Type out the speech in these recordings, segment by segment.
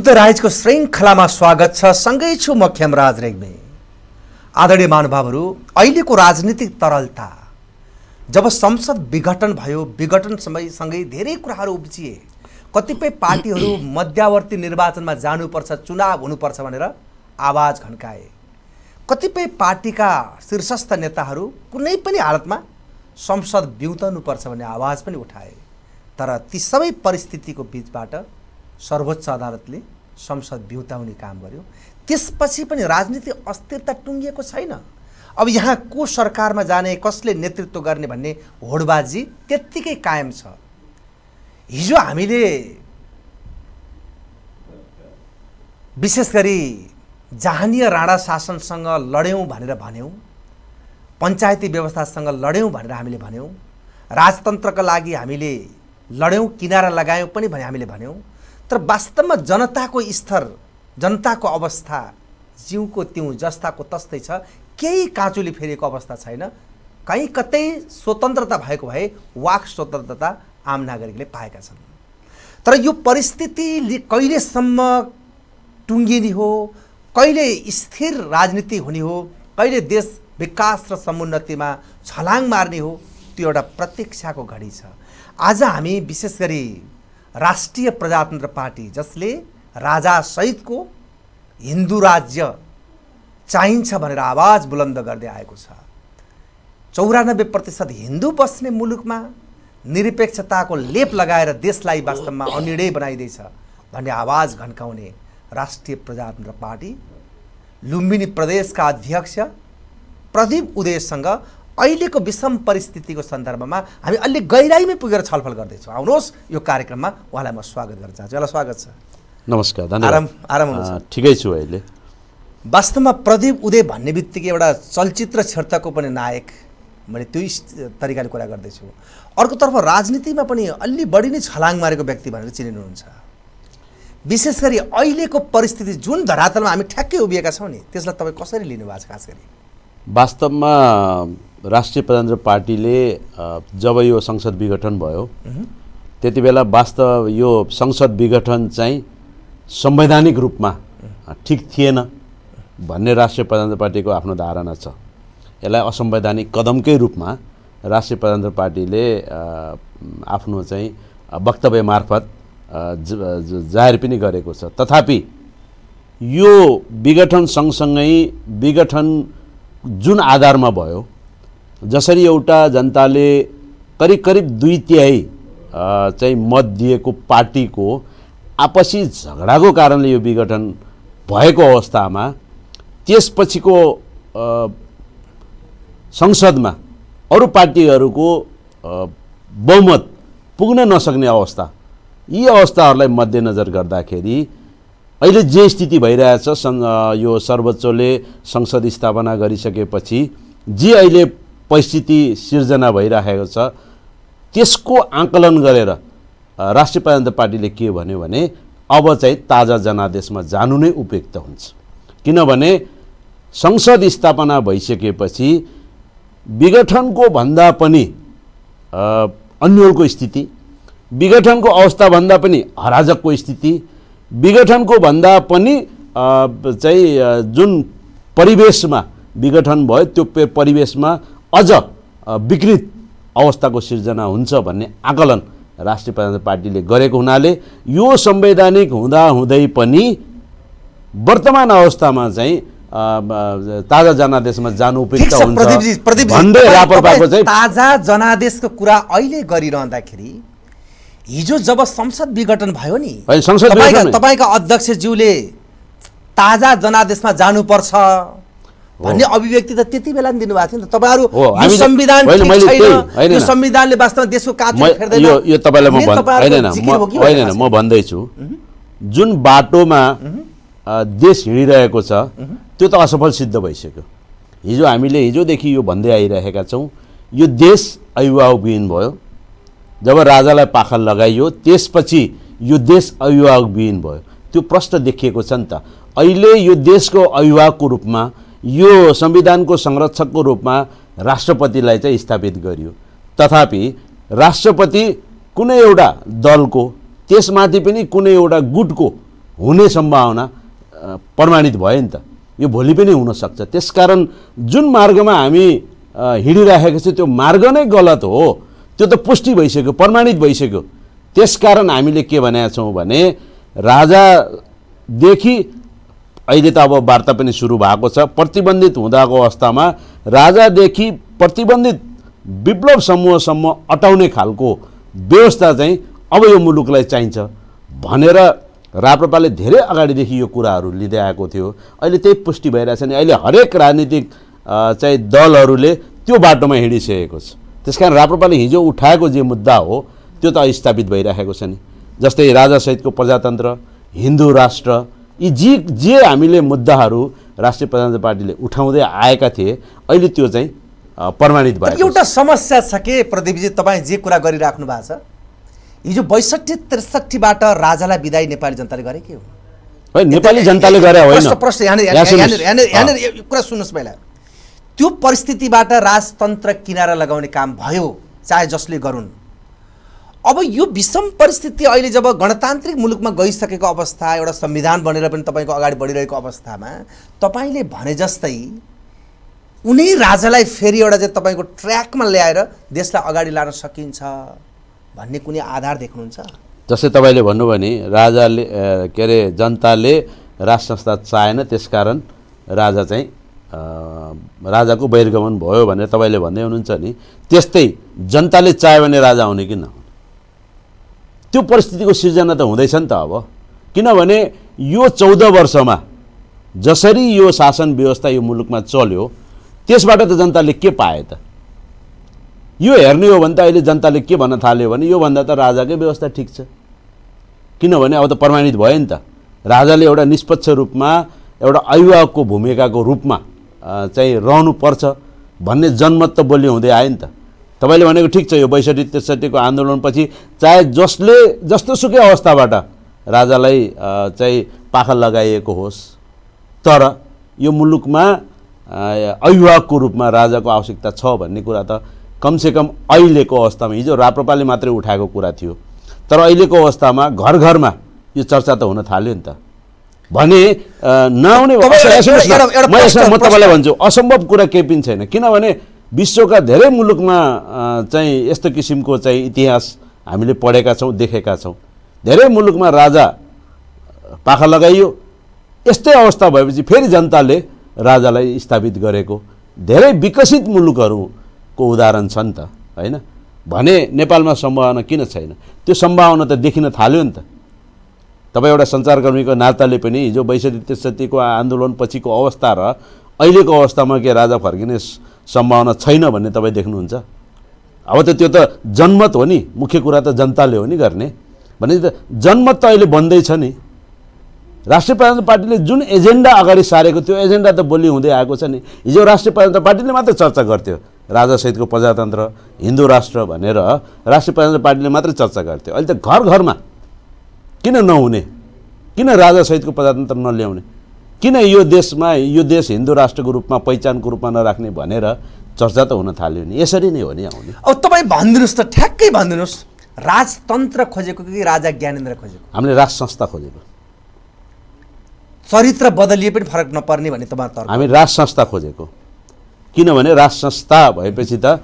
बुद्ध राइजको श्रृङ्खलामा स्वागत छ सँगै छु म खेमराज रेग्मी आदरणीय महानुभावहरू अहिलेको राजनीतिक तरलता जब संसद विघटन भयो विघटन समयसँगै धेरै कुराहरू उब्जिए कतिपय पार्टीहरू मध्यावर्ती निर्वाचनमा जानुपर्छ चुनाव हुनुपर्छ भनेर आवाज घन्काए कतिपय पार्टीका शीर्षस्थ नेताहरू कुनै पनि हालतमा संसद बिउताउनुपर्छ भन्ने आवाज पनि उठाए तर ती सबै परिस्थितिको बिचबाट सर्वोच्च अदालतले संसद बिउताउने काम गर्यो त्यसपछि पनि राजनीति अस्थिरता टुङ्गिएको छैन अब यहाँ को सरकारमा जाने कसले नेतृत्व गर्ने भन्ने होडबाजी त्यत्तिकै कायम छ हिजो हामीले विशेष गरी जहानीय राणा शासनसँग लड्यौँ भनेर भन्यौँ पञ्चायती व्यवस्थासँग लड्यौँ भनेर हामीले भन्यौँ राजतन्त्रका लागि हामीले लड्यौँ किनारा लगायौँ पनि भने हामीले भन्यौँ तर वास्तवमा जनताको स्तर जनताको अवस्था जिउको त्यउँ जस्ताको तस्तै छ केही काँचुली फेरिएको अवस्था छैन कहीँ कतै स्वतन्त्रता भएको भए वाक स्वतन्त्रता आम नागरिकले पाएका छन् तर यो परिस्थिति कहिलेसम्म टुङ्गिने हो कहिले स्थिर राजनीति हुने हो कहिले देश विकास र समुन्नतिमा छलाङ मार्ने हो त्यो एउटा प्रतीक्षाको घडी छ आज हामी विशेष गरी राष्ट्रिय प्रजातन्त्र पार्टी जसले राजा सहितको हिन्दू राज्य चाहिन्छ भनेर आवाज बुलन्द गर्दै आएको छ चौरानब्बे प्रतिशत हिन्दू बस्ने मुलुकमा निरपेक्षताको लेप लगाएर देशलाई वास्तवमा अनिर्णय बनाइँदैछ भन्ने आवाज घन्काउने राष्ट्रिय प्रजातन्त्र पार्टी लुम्बिनी प्रदेशका अध्यक्ष प्रदीप उदयसँग अहिलेको विषम परिस्थितिको सन्दर्भमा हामी अलिक गहिराइमै पुगेर छलफल गर्दैछौँ आउनुहोस् यो कार्यक्रममा उहाँलाई म स्वागत गर्न चाहन्छु यसलाई स्वागत छ नमस्कार आराम आराम ठिकै छु अहिले वास्तवमा प्रदीप उदय भन्ने बित्तिकै एउटा चलचित्र क्षेत्रको पनि नायक मैले त्यो तरिकाले कुरा गर्दैछु अर्कोतर्फ राजनीतिमा पनि अलि बढी नै छलाङ मारेको व्यक्ति भनेर चिनिनुहुन्छ विशेष गरी अहिलेको परिस्थिति जुन धरातलमा हामी ठ्याक्कै उभिएका छौँ नि त्यसलाई तपाईँ कसरी लिनुभएको छ खास गरी वास्तवमा राष्ट्रिय प्रजातन्त्र पार्टीले जब यो संसद विघटन भयो त्यति बेला वास्तव यो संसद विघटन चाहिँ संवैधानिक रूपमा ठिक थिएन भन्ने राष्ट्रिय प्रजातन्त्र पार्टीको आफ्नो धारणा छ यसलाई असंवैधानिक कदमकै रूपमा राष्ट्रिय प्रजातन्त्र पार्टीले आफ्नो चाहिँ वक्तव्य मार्फत जाहेर पनि गरेको छ तथापि यो विघटन सँगसँगै विघटन जुन आधारमा भयो जसरी एउटा जनताले करिब करिब दुई तिहाई चाहिँ मत दिएको पार्टीको आपसी झगडाको कारणले यो विघटन भएको अवस्थामा त्यसपछिको संसदमा अरू पार्टीहरूको बहुमत पुग्न नसक्ने अवस्था यी अवस्थाहरूलाई मध्यनजर गर्दाखेरि अहिले जे स्थिति भइरहेछ यो सर्वोच्चले संसद स्थापना गरिसकेपछि जे अहिले परिस्थिति सिर्जना भइराखेको छ त्यसको आकलन गरेर राष्ट्रिय प्रजातन्त्र पार्टीले के भन्यो भने अब चाहिँ ताजा जनादेशमा जानु नै उपयुक्त हुन्छ किनभने संसद स्थापना भइसकेपछि विघटनको भन्दा पनि अन्यलको स्थिति विघटनको अवस्थाभन्दा पनि हराजकको स्थिति विघटनको भन्दा पनि चाहिँ जुन परिवेशमा विघटन भयो त्यो परिवेशमा अझ विकृत अवस्थाको सिर्जना हुन्छ भन्ने आकलन राष्ट्रिय प्रजातन्त्र पार्टीले गरेको हुनाले यो संवैधानिक हुँदाहुँदै पनि वर्तमान अवस्थामा चाहिँ ताजा जनादेशमा जानु उपयुक्त ताजा जनादेशको कुरा अहिले गरिरहँदाखेरि हिजो जब संसद विघटन भयो नि तपाईँका अध्यक्षज्यूले ताजा जनादेशमा जानुपर्छ भन्ने अभिव्यक्ति त त्यति बेला पनि दिनुभएको थियो नि त तपाईँहरू संविधान यो संविधानले वास्तवमा देशको काज यो तपाईँलाई म म भन्दैछु जुन बाटोमा देश हिँडिरहेको छ त्यो त असफल सिद्ध भइसक्यो हिजो हामीले हिजोदेखि यो भन्दै आइरहेका छौँ यो देश अभिभावकविहीन भयो जब राजालाई पाखा लगाइयो त्यसपछि यो देश अभिभावकविहीन भयो त्यो प्रश्न देखिएको छ नि त अहिले यो देशको अभिभावकको रूपमा यो संविधानको संरक्षकको रूपमा राष्ट्रपतिलाई चाहिँ स्थापित गरियो तथापि राष्ट्रपति कुनै एउटा दलको त्यसमाथि पनि कुनै एउटा गुटको हुने सम्भावना प्रमाणित भयो नि त यो भोलि पनि हुनसक्छ त्यसकारण जुन मार्गमा हामी हिँडिराखेको छ त्यो मार्ग नै गलत हो त्यो त पुष्टि भइसक्यो प्रमाणित भइसक्यो त्यसकारण हामीले के भनेका छौँ भने राजादेखि अहिले त अब वार्ता पनि सुरु भएको छ प्रतिबन्धित हुँदाको अवस्थामा राजादेखि प्रतिबन्धित विप्लव समूहसम्म अटाउने खालको व्यवस्था चाहिँ अब यो मुलुकलाई चाहिन्छ भनेर राप्रपाले धेरै अगाडिदेखि यो कुराहरू लिँदै आएको थियो अहिले त्यही पुष्टि भइरहेछ नि अहिले हरेक राजनीतिक चाहिँ दलहरूले त्यो बाटोमा हिँडिसकेको छ त्यस कारण राप्रपाले हिजो उठाएको जे मुद्दा हो त्यो त स्थापित भइरहेको छ नि जस्तै राजासहितको प्रजातन्त्र हिन्दू राष्ट्र यी जे जे हामीले मुद्दाहरू राष्ट्रिय प्रजातन्त्र पार्टीले उठाउँदै आएका थिए अहिले त्यो चाहिँ प्रमाणित भयो एउटा समस्या छ के प्रदीपजी तपाईँ जे कुरा गरिराख्नु भएको छ हिजो बैसठी त्रिसठीबाट राजालाई विदाय नेपाली जनताले गरे के हो नेपाली जनताले गरे होइन प्रश्न यहाँनिर यहाँनिर कुरा सुन्नुहोस् पहिला त्यो परिस्थितिबाट राजतन्त्र किनारा लगाउने काम भयो चाहे जसले गरून् अब यो विषम परिस्थिति अहिले जब गणतान्त्रिक मुलुकमा गइसकेको अवस्था एउटा संविधान बनेर पनि तपाईँको अगाडि बढिरहेको अवस्थामा तपाईँले भने जस्तै उनी राजालाई फेरि एउटा चाहिँ तपाईँको ट्र्याकमा ल्याएर देशलाई अगाडि लान सकिन्छ भन्ने कुनै आधार देख्नुहुन्छ जस्तै तपाईँले भन्नु भने राजाले के अरे जनताले राज संस्था चाहेन त्यसकारण राजा चाहिँ राजाको बहिर्गमन भयो भनेर तपाईँले भन्दै हुनुहुन्छ नि त्यस्तै जनताले चाह्यो भने राजा हुने कि नहुने त्यो परिस्थितिको सिर्जना त हुँदैछ नि त अब किनभने यो चौध वर्षमा जसरी यो शासन व्यवस्था यो मुलुकमा चल्यो त्यसबाट त जनताले के पाए त यो हेर्ने हो भने त अहिले जनताले के भन्न थाल्यो भने योभन्दा त राजाकै व्यवस्था ठिक छ किनभने अब त प्रमाणित भयो नि त राजाले एउटा निष्पक्ष रूपमा एउटा अभिभावकको भूमिकाको रूपमा चाहिँ रहनुपर्छ भन्ने जनमत त बोल्यो हुँदै आयो नि त तपाईँले भनेको ठिक छ यो बैसठी त्रिसठीको आन्दोलनपछि चाहे जसले जस्तो सुकै अवस्थाबाट राजालाई चाहिँ पाखा लगाइएको होस् तर यो मुलुकमा अभिभावकको रूपमा राजाको आवश्यकता छ भन्ने कुरा त कमसेकम अहिलेको अवस्थामा हिजो राप्रपाले मात्रै उठाएको कुरा थियो तर अहिलेको अवस्थामा घर घरमा यो चर्चा त हुन थाल्यो नि त भने नआउने म तपाईँलाई भन्छु असम्भव कुरा केही पनि छैन किनभने विश्वका धेरै मुलुकमा चाहिँ यस्तो किसिमको चाहिँ इतिहास हामीले पढेका छौँ देखेका छौँ धेरै मुलुकमा राजा पाखा लगाइयो यस्तै अवस्था भएपछि फेरि जनताले राजालाई स्थापित गरेको धेरै विकसित मुलुकहरूको उदाहरण छन् त होइन भने नेपालमा सम्भावना किन छैन त्यो सम्भावना त देखिन थाल्यो नि त तपाईँ एउटा सञ्चारकर्मीको नाताले पनि हिजो बैसठी त्रिसठीको आन्दोलनपछिको अवस्था र अहिलेको अवस्थामा के राजा फर्किने सम्भावना छैन भन्ने तपाईँ देख्नुहुन्छ अब त त्यो त जनमत हो नि मुख्य कुरा त जनताले हो नि गर्ने भने त जनमत त अहिले बन्दैछ नि राष्ट्रिय प्रजातन्त्र पार्टीले जुन एजेन्डा अगाडि सारेको त्यो एजेन्डा त बोली हुँदै आएको छ नि हिजो राष्ट्रिय प्रजातन्त्र पार्टीले मात्रै चर्चा गर्थ्यो राजासहितको प्रजातन्त्र हिन्दू राष्ट्र भनेर राष्ट्रिय प्रजातन्त्र पार्टीले मात्रै चर्चा गर्थ्यो अहिले त घर घरमा किन नहुने किन राजासहितको प्रजातन्त्र नल्याउने किन यो देशमा यो देश हिन्दू राष्ट्रको रूपमा पहिचानको रूपमा नराख्ने भनेर चर्चा त हुन थाल्यो नि यसरी नै हो नि आउने अब तपाईँ भनिदिनुहोस् त ठ्याक्कै भनिदिनुहोस् राजतन्त्र खोजेको कि राजा ज्ञानेन्द्र खोजेको हामीले राज संस्था खोजेको चरित्र बदलिए पनि फरक नपर्ने भन्ने तपाईँ हामी राज संस्था खोजेको किनभने राज संस्था भएपछि त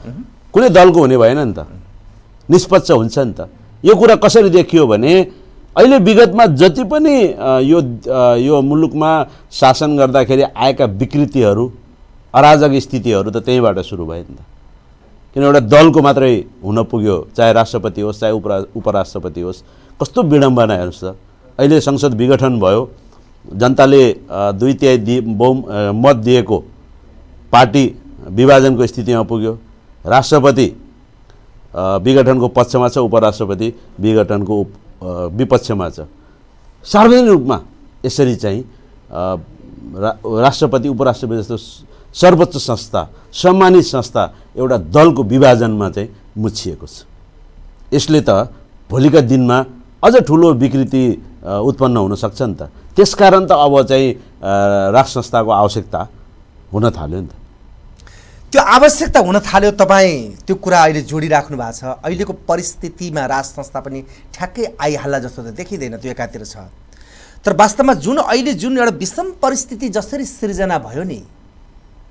कुनै दलको हुने भएन नि त निष्पक्ष हुन्छ नि त यो कुरा कसरी देखियो भने अहिले विगतमा जति पनि यो यो मुलुकमा शासन गर्दाखेरि आएका विकृतिहरू अराजक स्थितिहरू त त्यहीँबाट सुरु भयो नि त किन एउटा दलको मात्रै हुन पुग्यो चाहे राष्ट्रपति होस् चाहे उपरा उपराष्ट्रपति होस् कस्तो विडम्बना हेर्नुहोस् त अहिले संसद विघटन भयो जनताले दुई तिहाई दि बहु मत दिएको पार्टी विभाजनको स्थितिमा पुग्यो राष्ट्रपति विघटनको पक्षमा छ उपराष्ट्रपति विघटनको विपक्षमा छ सार्वजनिक रूपमा यसरी चाहिँ राष्ट्रपति उपराष्ट्रपति जस्तो सर्वोच्च संस्था सम्मानित संस्था एउटा दलको विभाजनमा चाहिँ मुछिएको छ यसले त भोलिका दिनमा अझ ठुलो विकृति उत्पन्न हुन सक्छ नि त त्यसकारण त अब चाहिँ राष्ट्र संस्थाको आवश्यकता हुन थाल्यो नि त त्यो आवश्यकता हुन थाल्यो तपाईँ त्यो कुरा अहिले जोडिराख्नु भएको छ अहिलेको परिस्थितिमा राज संस्था पनि ठ्याक्कै आइहाल्ला जस्तो त देखिँदैन त्यो एकातिर छ तर वास्तवमा जुन अहिले जुन एउटा विषम परिस्थिति जसरी सिर्जना भयो नि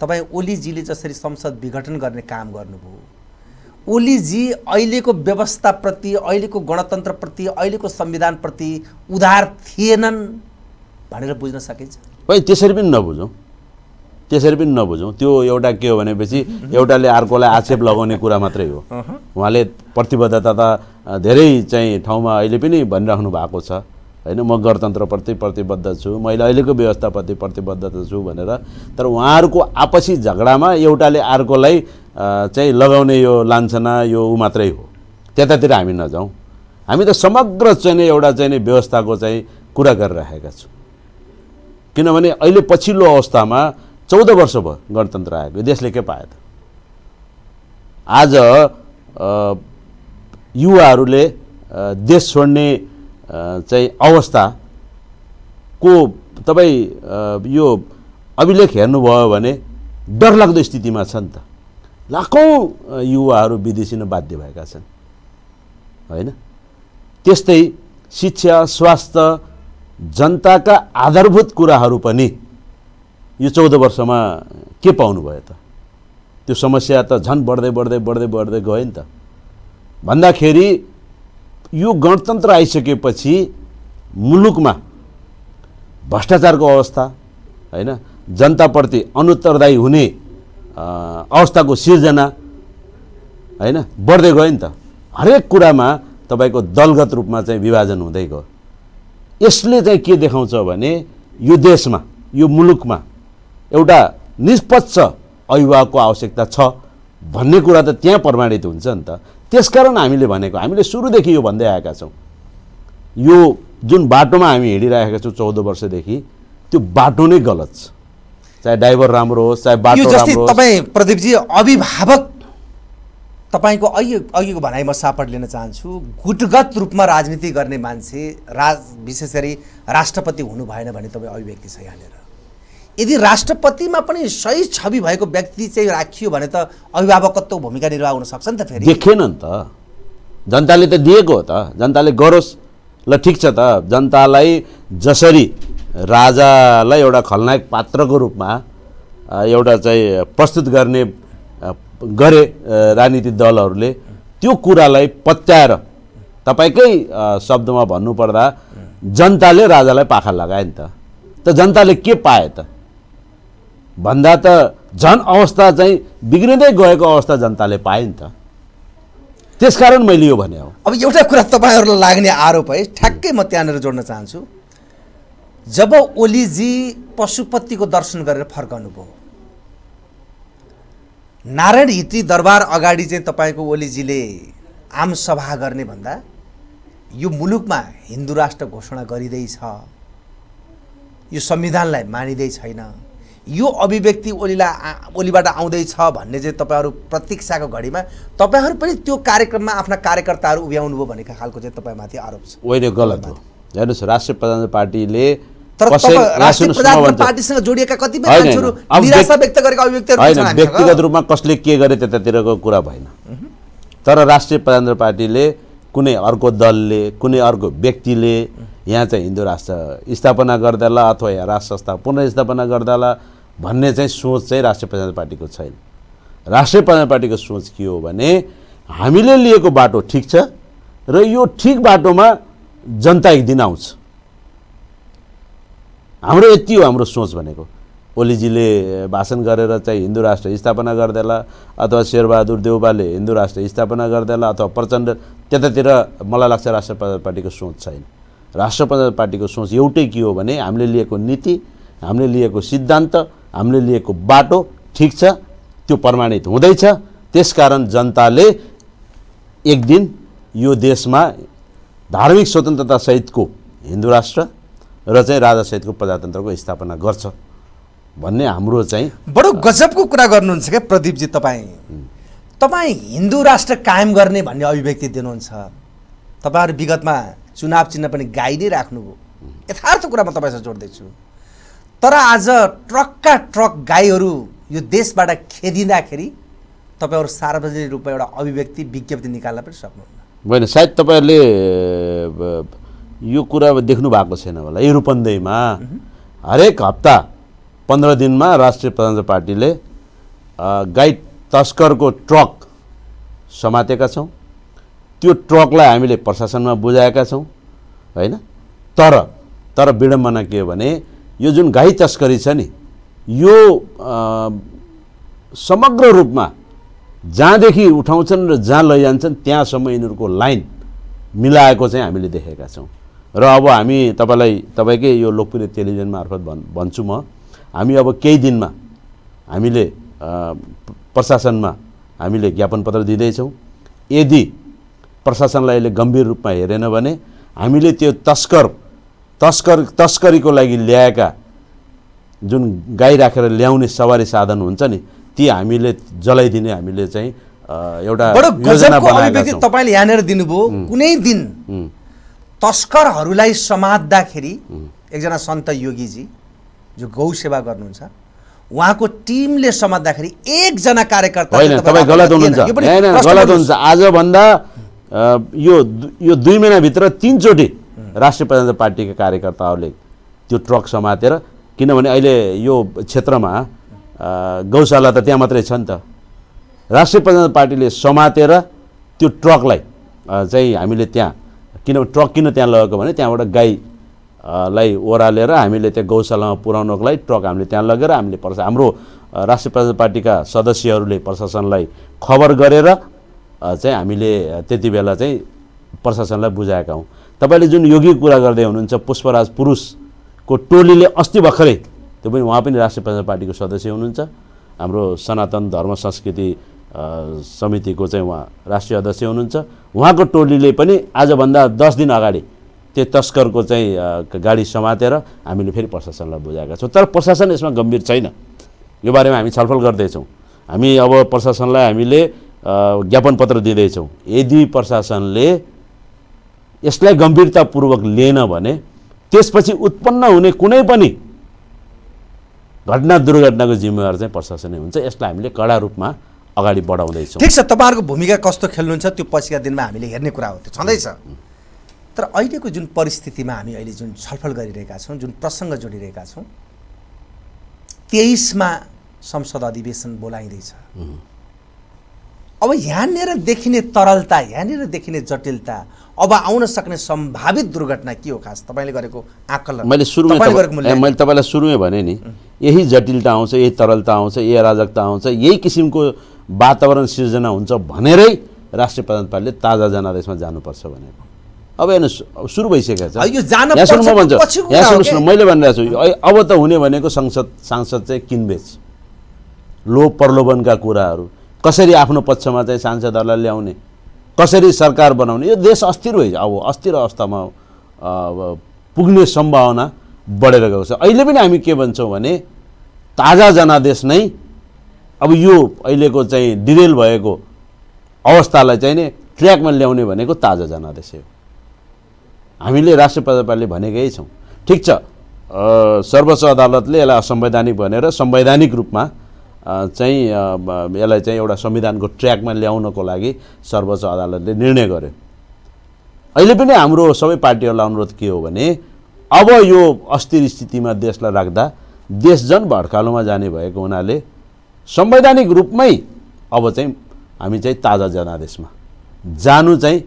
तपाईँ ओलीजीले जसरी संसद विघटन गर्ने काम गर्नुभयो ओलीजी अहिलेको व्यवस्थाप्रति अहिलेको गणतन्त्रप्रति अहिलेको संविधानप्रति उधार थिएनन् भनेर बुझ्न सकिन्छ त्यसरी पनि नबुझौँ त्यसरी पनि नबुझौँ त्यो एउटा के हो भनेपछि एउटाले अर्कोलाई आक्षेप लगाउने कुरा मात्रै हो उहाँले प्रतिबद्धता त धेरै चाहिँ ठाउँमा अहिले पनि भनिराख्नु भएको छ होइन म गणतन्त्रप्रति प्रतिबद्ध छु मैले अहिलेको व्यवस्थाप्रति प्रतिबद्ध छु भनेर तर उहाँहरूको आपसी झगडामा एउटाले अर्कोलाई चाहिँ लगाउने यो लान्छना यो ऊ मात्रै हो त्यतातिर हामी नजाउँ हामी त समग्र चाहिँ एउटा चाहिँ व्यवस्थाको चाहिँ कुरा गरिराखेका छौँ किनभने अहिले पछिल्लो अवस्थामा चौध वर्ष भयो गणतन्त्र आएको देशले के पायो त आज युवाहरूले देश छोड्ने चाहिँ अवस्था को तपाईँ यो अभिलेख हेर्नुभयो भने डरलाग्दो स्थितिमा छ नि त लाखौँ युवाहरू विदेशी नै बाध्य भएका छन् होइन त्यस्तै शिक्षा स्वास्थ्य जनताका आधारभूत कुराहरू पनि यो चौध वर्षमा के पाउनुभयो त त्यो समस्या त झन् बढ्दै बढ्दै बढ्दै बढ्दै गयो नि त भन्दाखेरि यो गणतन्त्र आइसकेपछि मुलुकमा भ्रष्टाचारको अवस्था होइन जनताप्रति अनुत्तरदायी हुने अवस्थाको सिर्जना होइन बढ्दै गयो नि त हरेक कुरामा तपाईँको दलगत रूपमा चाहिँ विभाजन हुँदै गयो यसले चाहिँ के देखाउँछ भने यो देशमा यो मुलुकमा एउटा निष्पक्ष अभिभावकको आवश्यकता छ भन्ने कुरा त त्यहाँ प्रमाणित हुन्छ नि त त्यसकारण हामीले भनेको हामीले सुरुदेखि यो भन्दै आएका छौँ यो जुन बाटोमा हामी हिँडिरहेका छौँ चौध वर्षदेखि त्यो बाटो नै गलत छ चाहे ड्राइभर राम्रो होस् चाहे बाटो राम्रो तपाईँ प्रदीपजी अभिभावक तपाईँको अघि अघिको भनाइ म सापट लिन चाहन्छु गुटगत रूपमा राजनीति गर्ने मान्छे राज विशेष गरी राष्ट्रपति हुनु भएन भने तपाईँ अभिव्यक्ति छ यहाँनिर यदि राष्ट्रपतिमा पनि सही छवि भएको व्यक्ति चाहिँ राखियो भने त अभिभावकत्व भूमिका निर्वाह हुन सक्छ नि त फेरि देखेन नि त जनताले त दिएको हो त जनताले गरोस् ल ठिक छ त जनतालाई जसरी राजालाई एउटा खलनायक पात्रको रूपमा एउटा चाहिँ प्रस्तुत गर्ने गरे राजनीति दलहरूले त्यो कुरालाई पत्याएर तपाईँकै शब्दमा भन्नुपर्दा जनताले राजालाई पाखा लगाए नि त त जनताले के पाए त भन्दा त झन् अवस्था चाहिँ बिग्रिँदै गएको अवस्था जनताले पाए नि त त्यसकारण मैले यो भने हो अब एउटा कुरा तपाईँहरूलाई लाग्ने आरोप है ठ्याक्कै म त्यहाँनिर जोड्न चाहन्छु जब ओलीजी पशुपतिको दर्शन गरेर फर्काउनु भयो नारायण हित्री दरबार अगाडि चाहिँ तपाईँको ओलीजीले आम सभा गर्ने भन्दा यो मुलुकमा हिन्दू राष्ट्र घोषणा गरिँदैछ यो संविधानलाई मानिँदै छैन यो अभिव्यक्ति ओलीलाई ओलीबाट आउँदैछ भन्ने चाहिँ तपाईँहरू प्रतीक्षाको घडीमा तपाईँहरू पनि त्यो कार्यक्रममा आफ्ना कार्यकर्ताहरू उभ्याउनु भयो भनेको खालको चाहिँ तपाईँमाथि आरोप छ होइन गलत हो हेर्नुहोस् राष्ट्रिय प्रजातन्त्र पार्टीले तर जोडिएका कतिपय व्यक्त गरेका अभिव्यक्तिहरू होइन व्यक्तिगत रूपमा कसले के गरे त्यतातिरको कुरा भएन तर राष्ट्रिय प्रधान पार्टीले कुनै अर्को दलले कुनै अर्को व्यक्तिले यहाँ चाहिँ हिन्दू राष्ट्र स्थापना गर्दाला अथवा यहाँ राष्ट्र संस्था पुनर्स्थापना गर्दाला भन्ने चाहिँ सोच चाहिँ राष्ट्रिय प्रजातन्त्र पार्टीको छैन राष्ट्रिय प्रजातन्त्र पार्टीको सोच के हो भने हामीले लिएको बाटो ठिक छ र यो ठिक बाटोमा जनता एक दिन आउँछ हाम्रो यति हो हाम्रो सोच भनेको ओलीजीले भाषण गरेर चाहिँ हिन्दू राष्ट्र स्थापना गर्दैला अथवा शेरबहादुर देउबाले हिन्दू राष्ट्र स्थापना गर्दैला अथवा प्रचण्ड त्यतातिर मलाई लाग्छ राष्ट्रिय प्रजातन्त्र पार्टीको सोच छैन राष्ट्र पार्टीको सोच एउटै के हो भने हामीले लिएको नीति हामीले लिएको सिद्धान्त हामीले लिएको बाटो ठिक छ त्यो प्रमाणित हुँदैछ त्यसकारण जनताले एक दिन यो देशमा धार्मिक स्वतन्त्रतासहितको हिन्दू राष्ट्र र चाहिँ राजासहितको प्रजातन्त्रको स्थापना गर्छ भन्ने हाम्रो चाहिँ बडो गजबको कुरा गर्नुहुन्छ क्या प्रदीपजी तपाईँ तपाईँ हिन्दू राष्ट्र कायम गर्ने भन्ने अभिव्यक्ति दिनुहुन्छ तपाईँहरू विगतमा चुनाव चिन्ह पनि गाई नै राख्नुभयो यथार्थ कुरा म तपाईँसँग जोड्दैछु तर आज ट्रकका ट्रक गाईहरू यो देशबाट खेदिँदाखेरि तपाईँहरू सार्वजनिक रूपमा एउटा अभिव्यक्ति विज्ञप्ति निकाल्न पनि सक्नुहुन्न होइन सायद तपाईँहरूले यो कुरा देख्नु भएको छैन होला यो रूपन्देहीमा हरेक हप्ता पन्ध्र दिनमा राष्ट्रिय प्रजातन्त्र पार्टीले गाई तस्करको ट्रक समातेका छौँ त्यो ट्रकलाई हामीले प्रशासनमा बुझाएका छौँ होइन तर तर विडम्बना के हो भने यो जुन गाई तस्करी छ नि यो समग्र रूपमा जहाँदेखि उठाउँछन् र जहाँ लैजान्छन् त्यहाँसम्म यिनीहरूको लाइन मिलाएको चाहिँ हामीले देखेका छौँ र अब हामी तपाईँलाई तपाईँकै यो लोकप्रिय टेलिभिजन मार्फत भन् भन्छु म हामी अब केही दिनमा हामीले प्रशासनमा हामीले ज्ञापन पत्र दिँदैछौँ यदि प्रशासनलाई अहिले गम्भीर रूपमा हेरेन भने हामीले त्यो तस्कर तस्कर तस्करीको लागि ल्याएका जुन गाई राखेर ल्याउने सवारी साधन हुन्छ नि ती हामीले जलाइदिने हामीले चाहिँ एउटा तपाईँले यहाँनिर दिनुभयो कुनै दिन तस्करहरूलाई समात्दाखेरि एकजना सन्त योगीजी जो गौ सेवा गर्नुहुन्छ उहाँको टिमले समात्दाखेरि एकजना कार्यकर्ता आजभन्दा यो यो दुई महिनाभित्र तिनचोटि राष्ट्रिय प्रजातन्त्र पार्टीका कार्यकर्ताहरूले त्यो ट्रक समातेर किनभने अहिले यो क्षेत्रमा गौशाला त त्यहाँ मात्रै छ नि त राष्ट्रिय प्रजातन्त्र पार्टीले समातेर त्यो ट्रकलाई चाहिँ हामीले त्यहाँ किन ट्रक किन त्यहाँ लगेको भने त्यहाँबाट गाईलाई ओह्रालेर हामीले त्यहाँ गौशालामा पुर्याउनको लागि ट्रक हामीले त्यहाँ लगेर हामीले प्रशा हाम्रो राष्ट्रिय प्रजातन्त्र पार्टीका सदस्यहरूले प्रशासनलाई खबर गरेर चाहिँ हामीले त्यति बेला चाहिँ प्रशासनलाई बुझाएका हौँ तपाईँले जुन योगी कुरा गर्दै हुनुहुन्छ पुष्पराज पुरुषको टोलीले अस्ति भर्खरै त्यो पनि उहाँ पनि राष्ट्रिय प्रजा पार्टीको सदस्य हुनुहुन्छ हाम्रो सनातन धर्म संस्कृति समितिको चाहिँ उहाँ राष्ट्रिय अध्यक्ष हुनुहुन्छ उहाँको टोलीले पनि आजभन्दा दस दिन अगाडि त्यो तस्करको चाहिँ गाडी समातेर हामीले फेरि प्रशासनलाई बुझाएका छौँ तर प्रशासन यसमा गम्भीर छैन यो बारेमा हामी छलफल गर्दैछौँ हामी अब प्रशासनलाई हामीले ज्ञापन पत्र दिँदैछौँ यदि प्रशासनले यसलाई गम्भीरतापूर्वक लिएन भने त्यसपछि उत्पन्न हुने कुनै पनि घटना दुर्घटनाको जिम्मेवार चाहिँ प्रशासनै हुन्छ यसलाई हामीले कडा रूपमा अगाडि बढाउँदैछौँ ठिक छ तपाईँहरूको भूमिका कस्तो खेल्नुहुन्छ त्यो पछिका दिनमा हामीले हेर्ने कुरा हो त्यो छँदैछ तर अहिलेको जुन परिस्थितिमा हामी अहिले जुन छलफल गरिरहेका छौँ जुन प्रसङ्ग जोडिरहेका छौँ तेइसमा संसद अधिवेशन बोलाइँदैछ अब यहाँनिर देखिने तरलता यहाँनिर देखिने जटिलता अब आउन सक्ने सम्भावित दुर्घटना के हो खास तपाईँले गरेको आकलन मैले सुरुमा मैले तपाईँलाई सुरुमै भने नि यही जटिलता आउँछ यही तरलता आउँछ यही अराजकता आउँछ यही किसिमको वातावरण सिर्जना हुन्छ भनेरै राष्ट्रिय प्रधान पार्टीले ताजा जनादेशमा जानुपर्छ भनेको अब हेर्नुहोस् सुरु भइसकेको छ यहाँ सुन्नु म भन्छु यहाँ सुन्नुहोस् न मैले भनिरहेको छु अब त हुने भनेको संसद सांसद चाहिँ किनबेच लोभ प्रलोभनका कुराहरू कसरी आफ्नो पक्षमा चाहिँ सांसदहरूलाई ल्याउने कसरी सरकार बनाउने यो देश अस्थिर भइ अब अस्थिर अवस्थामा पुग्ने सम्भावना बढेर गएको छ अहिले पनि हामी के भन्छौँ भने ताजा जनादेश नै अब यो अहिलेको चाहिँ डिरेल भएको अवस्थालाई चाहिँ नै ट्र्याकमा ल्याउने भनेको ताजा जनादेश हो हामीले राष्ट्रिय प्रजापालले भनेकै छौँ ठिक छ सर्वोच्च अदालतले यसलाई असंवैधानिक भनेर संवैधानिक रूपमा चाहिँ यसलाई चाहिँ एउटा संविधानको ट्र्याकमा ल्याउनको लागि सर्वोच्च अदालतले निर्णय गर्यो अहिले पनि हाम्रो सबै पार्टीहरूलाई अनुरोध के हो भने अब यो अस्थिर स्थितिमा देशलाई राख्दा देश झन् भड्कालोमा जाने भएको हुनाले संवैधानिक रूपमै अब चाहिँ हामी चाहिँ ताजा जनादेशमा जानु चाहिँ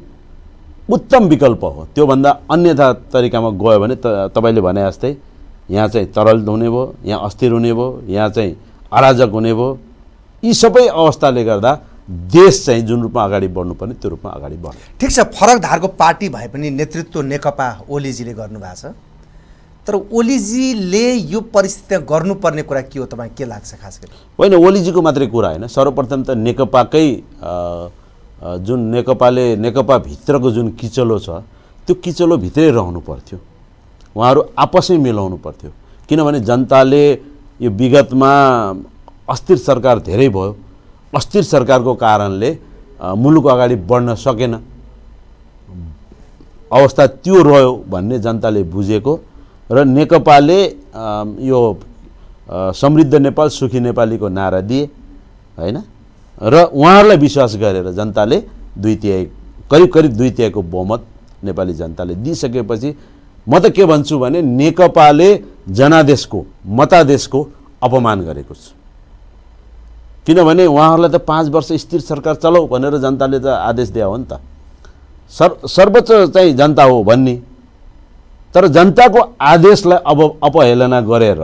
उत्तम विकल्प हो त्योभन्दा अन्यथा तरिकामा गयो भने त तपाईँले भने जस्तै यहाँ चाहिँ तरल हुने भयो यहाँ अस्थिर हुने भयो यहाँ चाहिँ अराजक हुने भयो यी सबै अवस्थाले गर्दा देश चाहिँ जुन रूपमा अगाडि बढ्नुपर्ने त्यो रूपमा अगाडि बढ्यो ठिक छ फरक धारको पार्टी भए पनि नेतृत्व नेकपा ओलीजीले गर्नुभएको छ तर ओलीजीले यो परिस्थिति गर्नुपर्ने कुरा के हो तपाईँ के लाग्छ खास गरी होइन ओलीजीको मात्रै कुरा होइन सर्वप्रथम त नेकपाकै जुन नेकपाले नेकपाभित्रको जुन किचलो छ त्यो किचलोभित्रै रहनु पर्थ्यो उहाँहरू आपसै मिलाउनु पर्थ्यो किनभने जनताले यो विगतमा अस्थिर सरकार धेरै भयो अस्थिर सरकारको कारणले मुलुक अगाडि बढ्न सकेन अवस्था त्यो रह्यो भन्ने जनताले बुझेको र नेकपाले यो समृद्ध नेपाल सुखी नेपालीको नारा दिए होइन र उहाँहरूलाई विश्वास गरेर जनताले दुई तिहाई करिब करिब दुई तिहाईको बहुमत नेपाली जनताले दिइसकेपछि म त के भन्छु भने नेकपाले जनादेशको मतादेशको अपमान गरेको छु किनभने उहाँहरूलाई त पाँच वर्ष स्थिर सरकार चलाऊ भनेर जनताले त आदेश दियो हो नि त सर् सर्वोच्च चाहिँ जनता हो भन्ने तर जनताको आदेशलाई अब अपहेलना गरेर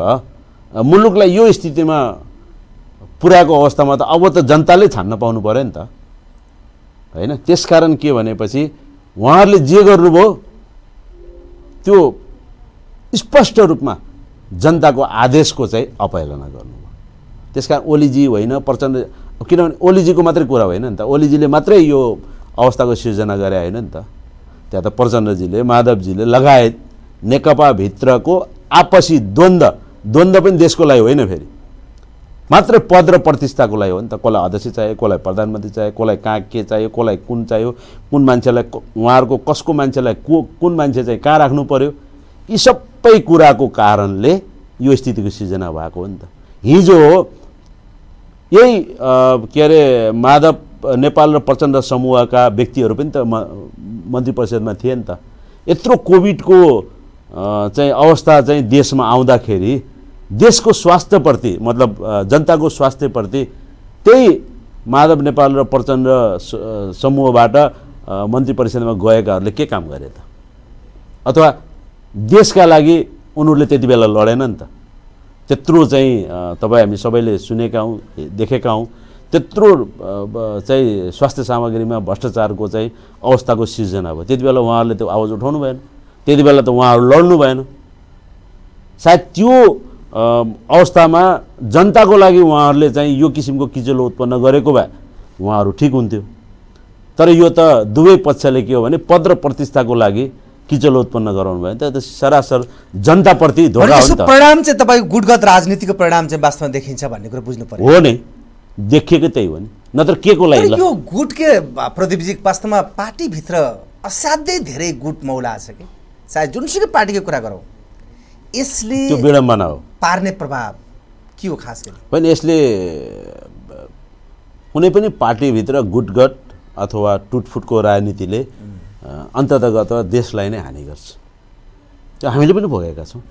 मुलुकलाई यो स्थितिमा पुऱ्याएको अवस्थामा त अब त जनताले छान्न पाउनु पऱ्यो नि त होइन त्यसकारण के भनेपछि उहाँहरूले जे गर्नुभयो त्यो स्पष्ट रूपमा जनताको आदेशको चाहिँ अपहेलना गर्नुभयो त्यस कारण ओलीजी होइन प्रचण्ड किनभने ओलीजीको मात्रै कुरा होइन नि त ओलीजीले मात्रै यो अवस्थाको सिर्जना गरे होइन नि त त्यहाँ त प्रचण्डजीले माधवजीले लगायत नेकपाभित्रको आपसी द्वन्द्व द्वन्द्व पनि देशको लागि होइन फेरि मात्रै पद र प्रतिष्ठाको लागि हो नि त कसलाई अध्यक्ष चाहियो कसलाई प्रधानमन्त्री चाहियो कसलाई कहाँ के चाहियो कसलाई कुन चाहियो कुन मान्छेलाई उहाँहरूको कसको मान्छेलाई को कुन मान्छे चाहिँ कहाँ राख्नु पऱ्यो यी सबै कुराको कारणले यो स्थितिको सिर्जना भएको हो नि त हिजो यही के अरे माधव नेपाल र प्रचण्ड समूहका व्यक्तिहरू पनि त मन्त्री परिषदमा थिए नि त यत्रो कोभिडको चाहिँ अवस्था चाहिँ देशमा आउँदाखेरि देशको स्वास्थ्यप्रति मतलब जनताको स्वास्थ्यप्रति त्यही माधव नेपाल र प्रचण्ड समूहबाट मन्त्री परिषदमा गएकाहरूले के काम गरे त अथवा देशका लागि उनीहरूले त्यति बेला लडेन नि त त्यत्रो चाहिँ तपाईँ हामी सबैले सुनेका हौँ देखेका हौँ त्यत्रो चाहिँ स्वास्थ्य सामग्रीमा भ्रष्टाचारको चाहिँ अवस्थाको सिर्जना भयो त्यति बेला उहाँहरूले त्यो आवाज उठाउनु भएन त्यति बेला त उहाँहरू लड्नु भएन सायद त्यो अवस्थामा जनताको लागि उहाँहरूले चाहिँ यो किसिमको किचलो उत्पन्न गरेको भए उहाँहरू ठिक हुन्थ्यो तर यो त दुवै पक्षले के हो भने पद र प्रतिष्ठाको लागि किचलो उत्पन्न गराउनु भयो भने त सरासर जनताप्रति परिणाम चाहिँ तपाईँको गुटगत राजनीतिको परिणाम चाहिँ वास्तवमा देखिन्छ भन्ने कुरो बुझ्नु पर्यो हो नि देखिएको त्यही हो नि नत्र के को लागि यो गुटके प्रदीपजी वास्तवमा पार्टीभित्र असाध्यै धेरै गुट मौला छ कि सायद जुनसुकै पार्टीको कुरा गरौँ यसले त्यो विडम्बना हो पार्ने प्रभाव के हो खास गरी होइन यसले कुनै पनि पार्टीभित्र गुटगट अथवा टुटफुटको राजनीतिले अन्ततगत देशलाई नै हानि गर्छ त्यो हामीले पनि भोगेका छौँ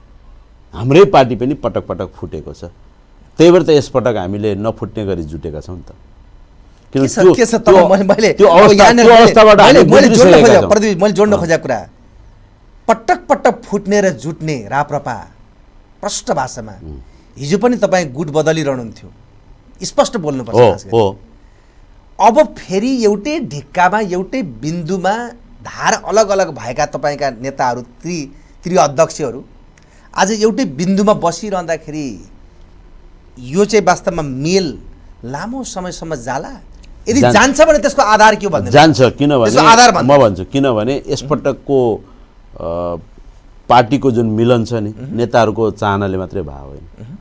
हाम्रै पार्टी पनि पटक पटक फुटेको छ त्यही भएर त यसपटक हामीले नफुट्ने गरी जुटेका छौँ नि त किन मैले जोड्न खोजेको कुरा पटक पटक फुट्ने र जुट्ने राप्रपा प्रष्ट भाषामा हिजो पनि तपाईँ गुट बदलिरहनुहुन्थ्यो स्पष्ट बोल्नु बोल्नुपर्छ अब फेरि एउटै ढिक्कामा एउटै बिन्दुमा धार अलग अलग भएका तपाईँका नेताहरू त्रि त्रि अध्यक्षहरू आज एउटै बिन्दुमा बसिरहँदाखेरि यो चाहिँ वास्तवमा मेल लामो समयसम्म जाला यदि जान्छ भने त्यसको आधार के भन्छ जान्छ किनभने म भन्छु किनभने यसपटकको पार्टीको जुन मिलन छ नि नेताहरूको चाहनाले मात्रै भएको होइन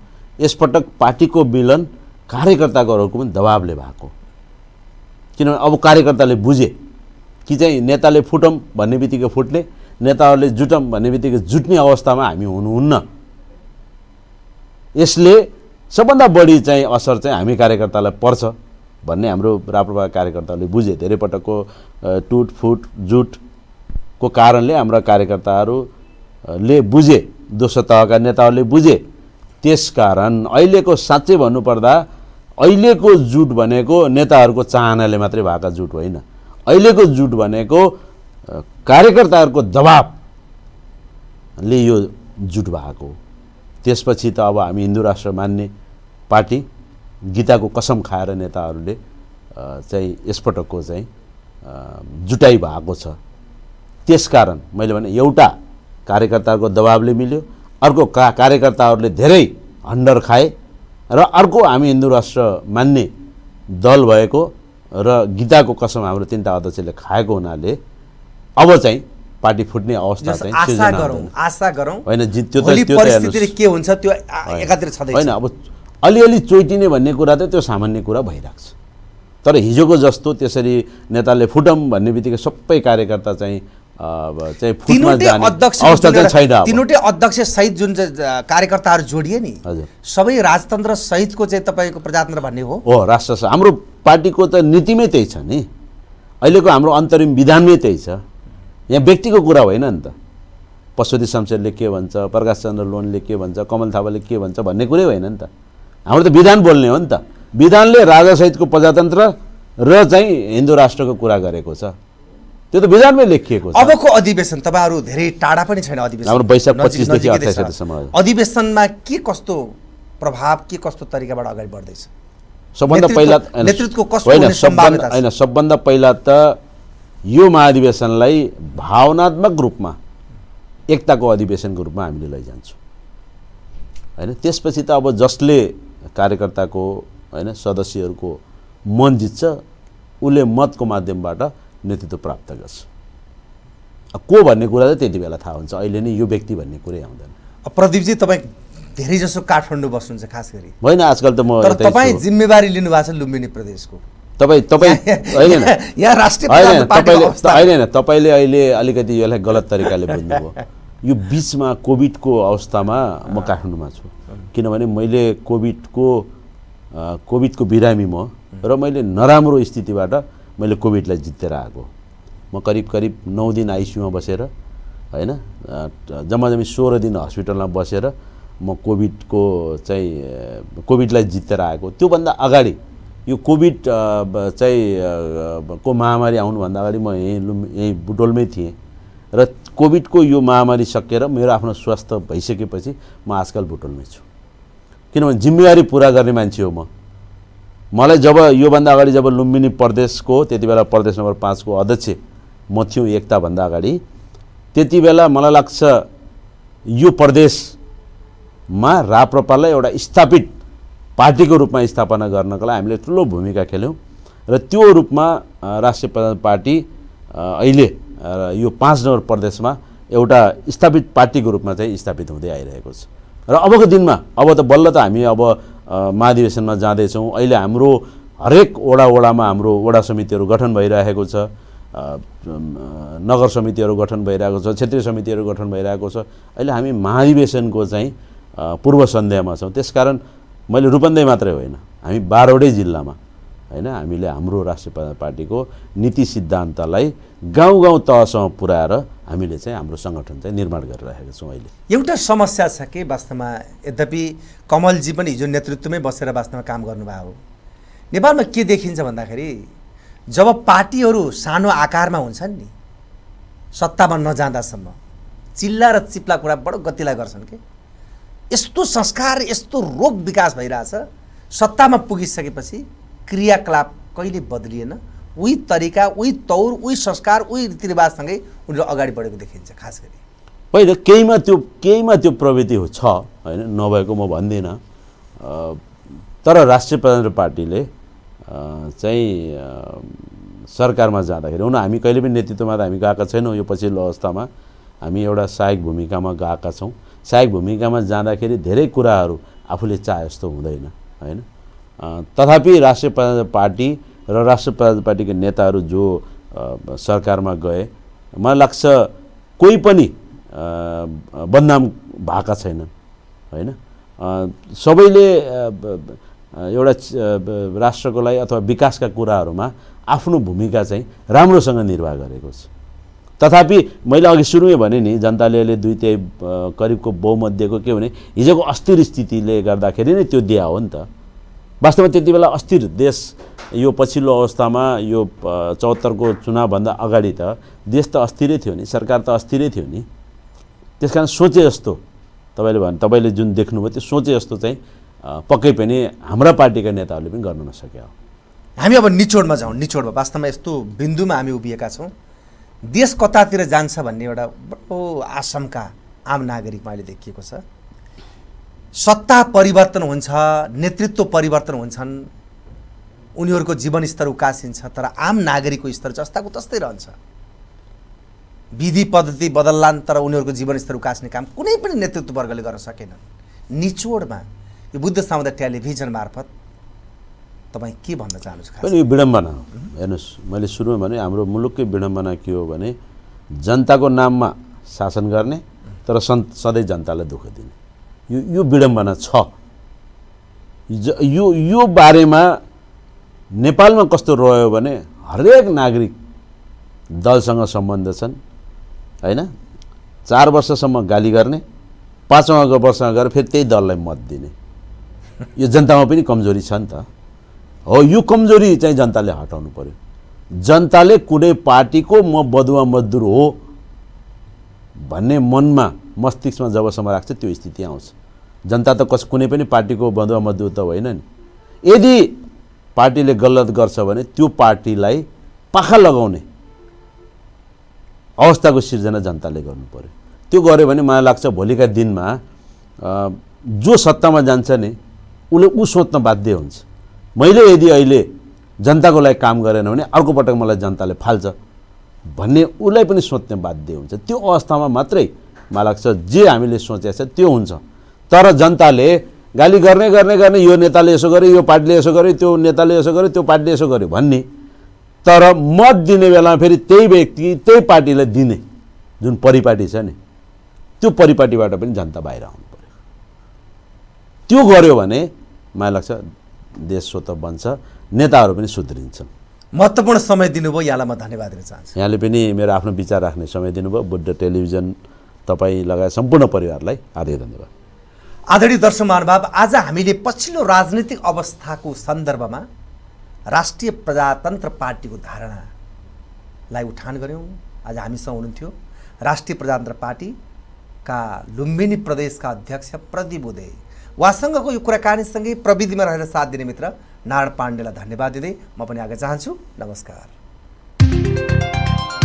यसपटक पार्टीको मिलन कार्यकर्ताहरूको पनि दबावले भएको किनभने अब कार्यकर्ताले बुझे कि चाहिँ नेताले फुटौँ भन्ने बित्तिकै फुट्ने नेताहरूले जुटौँ भन्ने बित्तिकै जुट्ने अवस्थामा हामी हुनुहुन्न यसले सबभन्दा बढी चाहिँ असर चाहिँ हामी कार्यकर्तालाई पर्छ भन्ने हाम्रो राप्रपा कार्यकर्ताहरूले बुझे धेरै पटकको टुट फुट जुट को कारणले हाम्रा कार्यकर्ताहरूले बुझे दोस्रो तहका नेताहरूले बुझे त्यस कारण अहिलेको साँच्चै भन्नुपर्दा अहिलेको जुट भनेको नेताहरूको चाहनाले मात्रै भएका जुट होइन अहिलेको जुट भनेको कार्यकर्ताहरूको दबाबले यो जुट भएको हो त्यसपछि त अब हामी हिन्दू राष्ट्र मान्ने पार्टी गीताको कसम खाएर नेताहरूले चाहिँ यसपटकको चाहिँ जुटाइ भएको छ त्यसकारण मैले भने एउटा कार्यकर्ताहरूको दबावले मिल्यो अर्को का कार्यकर्ताहरूले धेरै हन्डर खाए र अर्को हामी हिन्दू राष्ट्र मान्ने दल भएको र गीताको कसम हाम्रो तिनवटा अध्यक्षले खाएको हुनाले अब चाहिँ पार्टी फुट्ने अवस्था चाहिँ आशा गरौँ आशा गरौँ होइन के हुन्छ त्यो एकातिर होइन अब अलिअलि चोइटिने भन्ने कुरा त त्यो सामान्य कुरा भइरहेको छ तर हिजोको जस्तो त्यसरी नेताले फुटम भन्ने बित्तिकै सबै कार्यकर्ता चाहिँ तिनवटै अध्यक्ष सहित जुन कार्यकर्ताहरू जोडिए नि सबै राजतन्त्र सहितको चाहिँ तपाईँको प्रजातन्त्र भन्ने हो हो राष्ट्र हाम्रो पार्टीको त नीतिमै त्यही छ नि अहिलेको हाम्रो अन्तरिम विधानमै त्यही छ यहाँ व्यक्तिको कुरा होइन नि त पशुपति शमशेरले के भन्छ प्रकाश चन्द्र लोनले के भन्छ कमल थापाले के भन्छ भन्ने कुरै होइन नि त हाम्रो त विधान बोल्ने हो नि त विधानले राजासहितको प्रजातन्त्र र चाहिँ हिन्दू राष्ट्रको कुरा गरेको छ त्यो त विधानमै लेखिएको छ अबको अधिवेशन तपाईँहरू धेरै टाढा पनि छैन अधिवेशन वैशाख पच्चिसदेखि अधिवेशनमा के कस्तो प्रभाव के कस्तो तरिकाबाट अगाडि बढ्दैछ सबभन्दा पहिला नेतृत्वको कस्तो होइन सबभन्दा होइन सबभन्दा पहिला त यो महाधिवेशनलाई भावनात्मक रूपमा एकताको अधिवेशनको रूपमा हामीले लैजान्छौँ होइन त्यसपछि त अब जसले कार्यकर्ताको होइन सदस्यहरूको मन जित्छ उसले मतको माध्यमबाट नेतृत्व प्राप्त गर्छ को भन्ने कुरा त त्यति बेला थाहा हुन्छ अहिले नै यो व्यक्ति भन्ने कुरै आउँदैन प्रदीपजी तपाईँ धेरै जसो काठमाडौँ बस्नुहुन्छ खास गरी होइन आजकल त म तपाईँ जिम्मेवारी लिनुभएको छ लुम्बिनी प्रदेशको तपाईँ तपाईँ होइन यहाँ राष्ट्रिय होइन तपाईँले होइन तपाईँले अहिले अलिकति यसलाई गलत तरिकाले बुझ्नुभयो यो बिचमा कोभिडको अवस्थामा म काठमाडौँमा छु किनभने मैले कोभिडको कोभिडको बिरामी म र मैले नराम्रो स्थितिबाट मैले कोभिडलाई जितेर आएको म करिब करिब नौ दिन आइसियुमा बसेर होइन जम्मा जम्मी सोह्र दिन हस्पिटलमा बसेर म कोभिडको चाहिँ कोभिडलाई जितेर आएको त्योभन्दा अगाडि यो कोभिड चाहिँ को महामारी आउनुभन्दा अगाडि म यहीँ यहीँ बुटोलमै थिएँ र कोभिडको यो महामारी सकेर मेरो आफ्नो स्वास्थ्य भइसकेपछि म आजकल बुटोलमै छु किनभने जिम्मेवारी पुरा गर्ने मान्छे हो म मलाई जब योभन्दा अगाडि जब लुम्बिनी प्रदेशको त्यति बेला प्रदेश नम्बर पाँचको अध्यक्ष म थियौँ एकताभन्दा अगाडि त्यति बेला मलाई लाग्छ यो प्रदेशमा राप्रपालाई एउटा स्थापित पार्टीको रूपमा स्थापना गर्नको लागि हामीले ठुलो भूमिका खेल्यौँ र त्यो रूपमा राष्ट्रिय प्रजा पार्टी अहिले यो पाँच नम्बर प्रदेशमा एउटा स्थापित पार्टीको रूपमा चाहिँ स्थापित हुँदै आइरहेको छ र अबको दिनमा अब त बल्ल त हामी अब महाधिवेशनमा जाँदैछौँ अहिले हाम्रो हरेक वडा वडामा हाम्रो वडा समितिहरू गठन भइरहेको छ नगर समितिहरू गठन भइरहेको छ क्षेत्रीय समितिहरू गठन भइरहेको छ अहिले हामी महाधिवेशनको चाहिँ पूर्व सन्ध्यामा छौँ त्यसकारण मैले रूपन्दै मात्रै होइन हामी बाह्रवटै जिल्लामा होइन हामीले हाम्रो राष्ट्रिय पार्टीको नीति सिद्धान्तलाई गाउँ गाउँ तहसम्म पुऱ्याएर हामीले चाहिँ हाम्रो सङ्गठन चाहिँ निर्माण गरिराखेका छौँ अहिले एउटा समस्या छ कि वास्तवमा यद्यपि कमलजी पनि हिजो नेतृत्वमै बसेर वास्तवमा काम गर्नुभएको नेपालमा के देखिन्छ भन्दाखेरि जब पार्टीहरू सानो आकारमा हुन्छन् नि सत्तामा नजाँदासम्म चिल्ला र चिप्ला कुरा बडो गतिलाई गर्छन् कि यस्तो संस्कार यस्तो रोग विकास भइरहेछ सत्तामा पुगिसकेपछि क्रियाकलाप कहिले बदलिएन उही तरिका उही तौर उही संस्कार उही रीतिरिवाजसँगै उनीहरू अगाडि बढेको देखिन्छ खास गरी होइन केहीमा त्यो केहीमा त्यो प्रवृत्ति छ होइन नभएको म भन्दिनँ तर राष्ट्रिय प्रजातन्त्र पार्टीले चाहिँ सरकारमा जाँदाखेरि हुन हामी कहिले पनि नेतृत्वमा त हामी गएका छैनौँ यो पछिल्लो अवस्थामा हामी एउटा सहायक भूमिकामा गएका छौँ सहायक भूमिकामा जाँदाखेरि धेरै कुराहरू आफूले चाहे जस्तो हुँदैन होइन तथापि राष्ट्रिय प्रजा पार्टी र राष्ट्रिय प्रजातन्त्र पार्टीका नेताहरू जो सरकारमा गए मलाई लाग्छ कोही पनि बदनाम भएका छैनन् होइन सबैले एउटा राष्ट्रको लागि अथवा विकासका कुराहरूमा आफ्नो भूमिका चाहिँ राम्रोसँग निर्वाह गरेको छ तथापि मैले अघि सुरुमै भने नि जनताले अहिले दुई तिहाई करिबको बहुमत दिएको के भने हिजोको अस्थिर स्थितिले गर्दाखेरि नै त्यो दिया हो नि त वास्तवमा त्यति बेला अस्थिर देश यो पछिल्लो अवस्थामा यो चौहत्तरको चुनावभन्दा अगाडि त देश त अस्थिरै थियो नि सरकार त अस्थिरै थियो नि त्यस कारण सोचे जस्तो तपाईँले भन् तपाईँले जुन देख्नुभयो त्यो सोचे जस्तो चाहिँ पक्कै पनि हाम्रा पार्टीका नेताहरूले पनि गर्न हो हामी अब निचोडमा जाउँ निचोडमा वास्तवमा यस्तो बिन्दुमा हामी उभिएका छौँ देश कतातिर जान्छ भन्ने एउटा बडो आसमका आम नागरिकमा अहिले देखिएको छ सत्ता परिवर्तन हुन्छ नेतृत्व परिवर्तन हुन्छन् उनीहरूको जीवनस्तर उकासिन्छ तर आम नागरिकको स्तर जस्ताको तस्तै रहन्छ विधि पद्धति बदल्लान् तर उनीहरूको जीवनस्तर उकास्ने काम कुनै पनि नेतृत्ववर्गले गर्न सकेनन् निचोडमा यो बुद्ध सामुदाय टेलिभिजन मार्फत तपाईँ के भन्न चाहनुहुन्छ यो विडम्बना हेर्नुहोस् मैले सुरुमा भने हाम्रो मुलुककै विडम्बना के हो भने जनताको नाममा शासन गर्ने तर सन् सधैँ जनतालाई दुःख दिने यो यो विडम्बना छ यो यो बारेमा नेपालमा कस्तो रह्यो भने हरेक नागरिक दलसँग सम्बन्ध छन् होइन चार वर्षसम्म गाली गर्ने पाँचौँ वर्षमा गएर फेरि त्यही दललाई मत दिने यो जनतामा पनि कमजोरी छ नि त हो यो कमजोरी चाहिँ जनताले हटाउनु पऱ्यो जनताले कुनै पार्टीको म बदुवा मजदुर हो भन्ने मनमा मस्तिष्कमा जबसम्म राख्छ त्यो स्थिति आउँछ जनता त कस कुनै पनि पार्टीको बन्धुवा मधु त होइन नि यदि पार्टीले गलत गर्छ भने त्यो पार्टीलाई पाखा लगाउने अवस्थाको सिर्जना जनताले गर्नु पऱ्यो त्यो गर्यो भने मलाई लाग्छ भोलिका दिनमा जो सत्तामा जान्छ नि उसले ऊ सोच्न बाध्य हुन्छ मैले यदि अहिले जनताको लागि काम गरेन भने अर्को पटक मलाई जनताले फाल्छ भन्ने उसलाई पनि सोच्ने बाध्य हुन्छ त्यो अवस्थामा मात्रै मलाई लाग्छ जे हामीले सोचेको छ त्यो हुन्छ तर जनताले गाली गर्ने गर्ने गर्ने यो नेताले यसो गर्यो यो पार्टीले यसो गर्यो त्यो नेताले यसो गर्यो त्यो पार्टीले यसो गर्यो भन्ने तर मत दिने बेलामा फेरि त्यही व्यक्ति त्यही पार्टीलाई दिने जुन परिपाटी छ नि त्यो परिपाटीबाट पनि जनता बाहिर आउनु पऱ्यो त्यो गर्यो भने मलाई लाग्छ देश स्वत बन्छ नेताहरू पनि सुध्रिन्छन् महत्त्वपूर्ण समय दिनुभयो यहाँलाई म धन्यवाद दिन चाहन्छु यहाँले पनि मेरो आफ्नो विचार राख्ने समय दिनुभयो बुद्ध टेलिभिजन तपाईँ लगायत सम्पूर्ण परिवारलाई हार्दिक धन्यवाद आदरणीय दर्शक महानुभाव आज हामीले पछिल्लो राजनीतिक अवस्थाको सन्दर्भमा राष्ट्रिय प्रजातन्त्र पार्टीको धारणालाई उठान गऱ्यौँ आज हामीसँग हुनुहुन्थ्यो राष्ट्रिय प्रजातन्त्र पार्टीका लुम्बिनी प्रदेशका अध्यक्ष प्रदीप उदय उहाँसँगको यो कुराकानीसँगै प्रविधिमा रहेर साथ दिने मित्र नारायण पाण्डेलाई धन्यवाद दिँदै म पनि आज चाहन्छु नमस्कार